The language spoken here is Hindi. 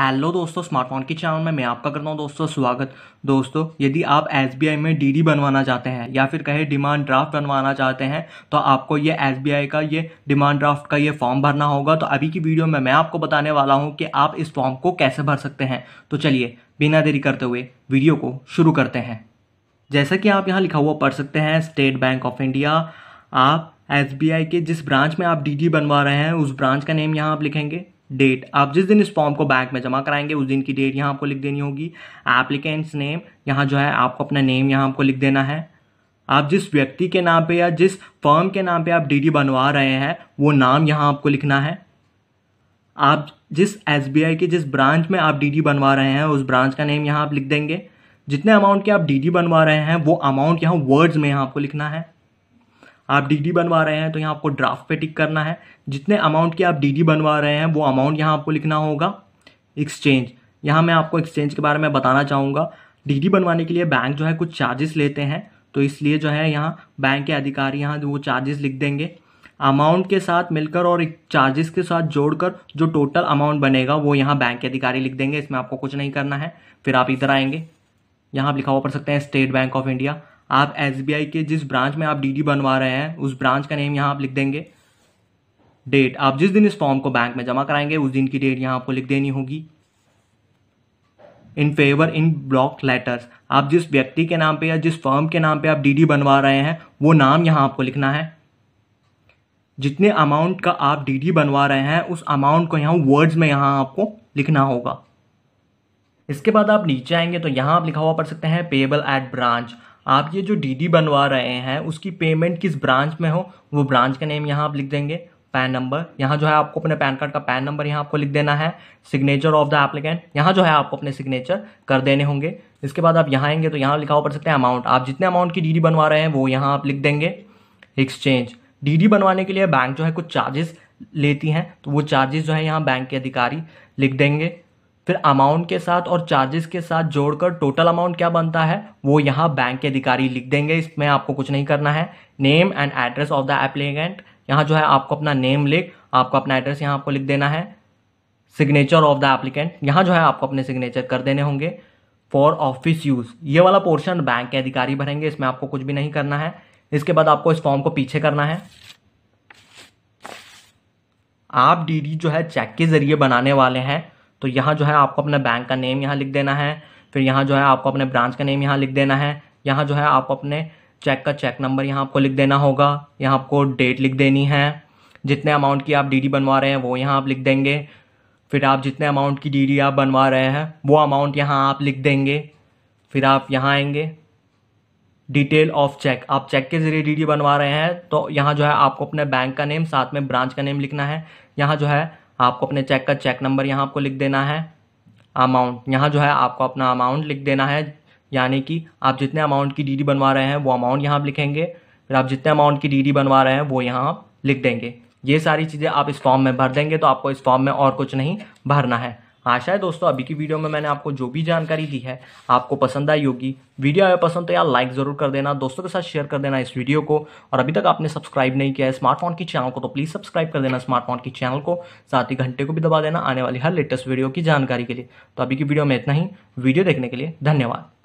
हेलो दोस्तों स्मार्टफोन के चैनल में मैं आपका करता हूं दोस्तों स्वागत दोस्तों यदि आप एस में डीडी बनवाना चाहते हैं या फिर कहे डिमांड ड्राफ्ट बनवाना चाहते हैं तो आपको ये एस का ये डिमांड ड्राफ्ट का ये फॉर्म भरना होगा तो अभी की वीडियो में मैं आपको बताने वाला हूँ कि आप इस फॉर्म को कैसे भर सकते हैं तो चलिए बिना देरी करते हुए वीडियो को शुरू करते हैं जैसा कि आप यहाँ लिखा हुआ पढ़ सकते हैं स्टेट बैंक ऑफ इंडिया आप एस के जिस ब्रांच में आप डी बनवा रहे हैं उस ब्रांच का नेम यहाँ आप लिखेंगे डेट आप जिस दिन इस फॉर्म को बैंक में जमा कराएंगे उस दिन की डेट यहाँ आपको लिख देनी होगी एप्लीकेंट्स नेम यहाँ जो है आपको अपना नेम यहाँ आपको लिख देना है आप जिस व्यक्ति के नाम पे या जिस फर्म के नाम पे आप डीडी बनवा रहे हैं वो नाम यहाँ आपको लिखना है आप जिस एस के जिस ब्रांच में आप डीडी बनवा रहे हैं उस ब्रांच का नेम यहाँ आप लिख देंगे जितने अमाउंट के आप डीडी बनवा रहे हैं वो अमाउंट यहाँ वर्ड्स में यहाँ आपको लिखना है आप डीडी बनवा रहे हैं तो यहाँ आपको ड्राफ्ट पे टिक करना है जितने अमाउंट की आप डी बनवा रहे हैं वो अमाउंट यहाँ आपको लिखना होगा एक्सचेंज यहाँ मैं आपको एक्सचेंज के बारे में बताना चाहूँगा डीडी बनवाने के लिए बैंक जो है कुछ चार्जेस लेते हैं तो इसलिए जो है यहाँ बैंक के अधिकारी यहाँ वो चार्जेस लिख देंगे अमाउंट के साथ मिलकर और चार्जेस के साथ जोड़कर जो टोटल अमाउंट बनेगा वो यहाँ बैंक के अधिकारी लिख देंगे इसमें आपको कुछ नहीं करना है फिर आप इधर आएंगे यहाँ आप लिखा हुआ पढ़ सकते हैं स्टेट बैंक ऑफ इंडिया आप एस के जिस ब्रांच में आप डी बनवा रहे हैं उस ब्रांच का नेम यहाँ आप लिख देंगे डेट आप जिस दिन इस फॉर्म को बैंक में जमा कराएंगे उस दिन की डेट यहाँ आपको लिख देनी होगी in favour in block letters आप जिस व्यक्ति के नाम पे या जिस फर्म के नाम पे आप डीडी बनवा रहे हैं वो नाम यहाँ आपको लिखना है जितने अमाउंट का आप डीडी बनवा रहे हैं उस अमाउंट को यहाँ वर्ड्स में यहाँ आपको लिखना होगा इसके बाद आप नीचे आएंगे तो यहाँ आप लिखा हुआ पढ़ सकते हैं पेबल एट ब्रांच आप ये जो डीडी बनवा रहे हैं उसकी पेमेंट किस ब्रांच में हो वो ब्रांच का नेम यहाँ आप लिख देंगे पैन नंबर यहाँ जो है आपको अपने पैन कार्ड का पैन नंबर यहाँ आपको लिख देना है सिग्नेचर ऑफ द एप्लीकेंट यहाँ जो है आपको अपने सिग्नेचर कर देने होंगे इसके बाद आप यहाँ आएंगे तो यहाँ लिखा हुआ पड़ सकते हैं अमाउंट आप जितने अमाउंट की डीडी बनवा रहे हैं वो यहाँ आप लिख देंगे एक्सचेंज डीडी बनवाने के लिए बैंक जो है कुछ चार्जेस लेती हैं तो वो चार्जेस जो है यहाँ बैंक के अधिकारी लिख देंगे फिर अमाउंट के साथ और चार्जेस के साथ जोड़कर टोटल अमाउंट क्या बनता है वो यहाँ बैंक के अधिकारी लिख देंगे इसमें आपको कुछ नहीं करना है name and address of the applicant यहाँ जो है आपको अपना नेम लिख आपको अपना एड्रेस यहाँ आपको लिख देना है सिग्नेचर ऑफ द एप्लीकेंट यहाँ जो है आपको अपने सिग्नेचर कर देने होंगे फॉर ऑफिस यूज़ ये वाला पोर्शन बैंक के अधिकारी भरेंगे इसमें आपको कुछ भी नहीं करना है इसके बाद आपको इस फॉर्म को पीछे करना है आप डीडी जो है चेक के ज़रिए बनाने वाले हैं तो यहाँ जो है आपको अपना बैंक का नेम यहाँ लिख देना है फिर यहाँ जो है आपको अपने ब्रांच का नेम यहाँ लिख देना है यहाँ जो है आपको अपने चेक का चेक नंबर यहाँ आपको लिख देना होगा यहाँ आपको डेट लिख देनी है जितने अमाउंट की आप डीडी बनवा रहे हैं वो यहाँ आप लिख देंगे फिर आप जितने अमाउंट की डीडी आप बनवा रहे हैं वो अमाउंट यहाँ आप लिख देंगे फिर आप यहाँ आएंगे डिटेल ऑफ चेक आप चेक के ज़रिए डीडी बनवा रहे हैं तो यहाँ जो है आपको अपने बैंक का नेम साथ में ब्रांच का नेम लिखना है यहाँ जो है आपको अपने चेक का चेक नंबर यहाँ आपको लिख देना है अमाउंट यहाँ जो है आपको अपना अमाउंट लिख देना है यानी कि आप जितने अमाउंट की डीडी बनवा रहे हैं वो अमाउंट यहाँ आप लिखेंगे फिर आप जितने अमाउंट की डीडी बनवा रहे हैं वो यहाँ आप लिख देंगे ये सारी चीज़ें आप इस फॉर्म में भर देंगे तो आपको इस फॉर्म में और कुछ नहीं भरना है आशा है दोस्तों अभी की वीडियो में मैंने आपको जो भी जानकारी दी है आपको पसंद आई होगी वीडियो आया पसंद तो यार लाइक ज़रूर कर देना दोस्तों के साथ शेयर कर देना इस वीडियो को और अभी तक आपने सब्सक्राइब नहीं किया है स्मार्टफोन की चैनल को तो प्लीज़ सब्सक्राइब कर देना स्मार्टफोन की चैनल को साथ ही घंटे को भी दबा देना आने वाली हर लेटेस्ट वीडियो की जानकारी के लिए तो अभी की वीडियो में इतना ही वीडियो देखने के लिए धन्यवाद